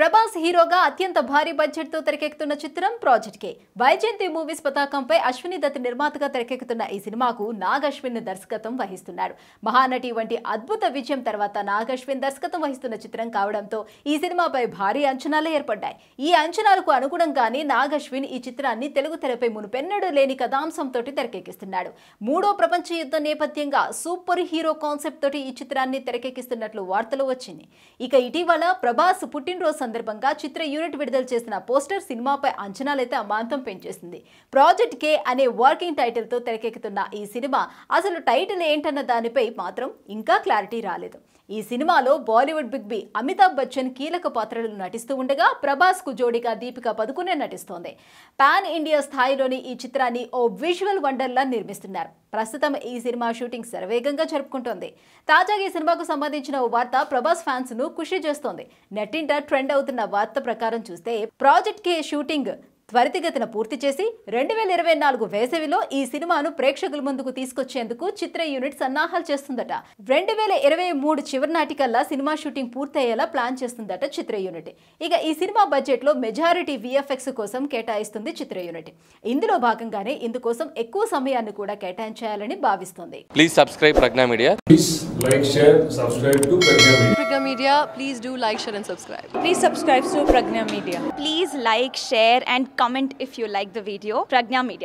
ప్రభాస్ హీరోగా అత్యంత భారీ బడ్జెట్ తో తెరకెక్కుతున్న చిత్రం ప్రాజెక్ట్ కే వైజయంతి మూవీస్ పతాకంపై అశ్విని దత్ నిర్మాతగా తెరకెక్కుతున్న ఈ సినిమాకు నాగశ్విన్ దర్శకత్వం వహిస్తున్నాడు మహానటి వంటి అద్భుత విజయం తర్వాత నాగశ్విన్ అశ్విన్ దర్శకత్వం వహిస్తున్న చిత్రం కావడంతో ఈ సినిమాపై భారీ అంచనాలు ఏర్పడ్డాయి ఈ అంచనాలకు అనుగుణంగానే నాగశ్విన్ అశ్విన్ ఈ చిత్రాన్ని తెలుగు తెరపై మునుపెన్నడూ లేని కథాంశంతో తెరకెక్కిస్తున్నాడు మూడో ప్రపంచ యుద్ధ నేపథ్యంగా సూపర్ హీరో కాన్సెప్ట్ తోటి ఈ చిత్రాన్ని తెరకెక్కిస్తున్నట్లు వార్తలు వచ్చింది ఇక ఇటీవల ప్రభాస్ పుట్టినరోజు సందర్భంగా చిత్ర యూనిట్ విడుదల చేసిన పోస్టర్ సినిమాపై అంచనాలైతే అమాంతం పెంచేసింది ప్రాజెక్ట్ కే అనే వర్కింగ్ టైటిల్తో తెరకెక్కుతున్న ఈ సినిమా అసలు టైటిల్ ఏంటన్న దానిపై మాత్రం ఇంకా క్లారిటీ రాలేదు ఈ సినిమాలో Bollywood big B Amitabh Bachchan కీలక పాత్రలు నటిస్తూ ఉండగా ప్రభాస్కు జోడిగా దీపిక పదుకునే నటిస్తోంది పాన్ ఇండియా స్థాయిలోని ఈ చిత్రాన్ని ఓ విజువల్ వండర్లా నిర్మిస్తున్నారు ప్రస్తుతం ఈ సినిమా షూటింగ్ శరవేగంగా జరుపుకుంటోంది తాజాగా ఈ సినిమాకు సంబంధించిన ఓ వార్త ప్రభాస్ ఫ్యాన్స్ ను ఖుషి చేస్తోంది నెట్టింట ట్రెండ్ అవుతున్న వార్త ప్రకారం చూస్తే ప్రాజెక్ట్ కే షూటింగ్ త్వరితగతిన పూర్తి చేసి రెండు వేల ఇరవై నాలుగు వేసవిలో ఈ సినిమాను ప్రేక్షకుల ముందుకు తీసుకొచ్చేందుకు చిత్ర యూనిట్ సన్నాహాలు చేస్తుందట రెండు వేల ఇరవై మూడు చివరి నాటికల్లా సినిమా షూటింగ్ పూర్తయ్యేలా ప్లాన్ చేస్తుందట చిత్ర యూనిట్ ఇక ఈ సినిమా బడ్జెట్ లో మెజారిటీ విఎఫ్ఎక్స్ కోసం కేటాయిస్తుంది చిత్ర యూనిట్ ఇందులో భాగంగానే ఇందుకోసం ఎక్కువ సమయాన్ని కూడా కేటాయించాలని భావిస్తుంది please subscribe Pragna media please like share subscribe to Pragna Pragna media please do like share and subscribe please subscribe to Pragna media please like share and comment if you like the video. Pragna Media.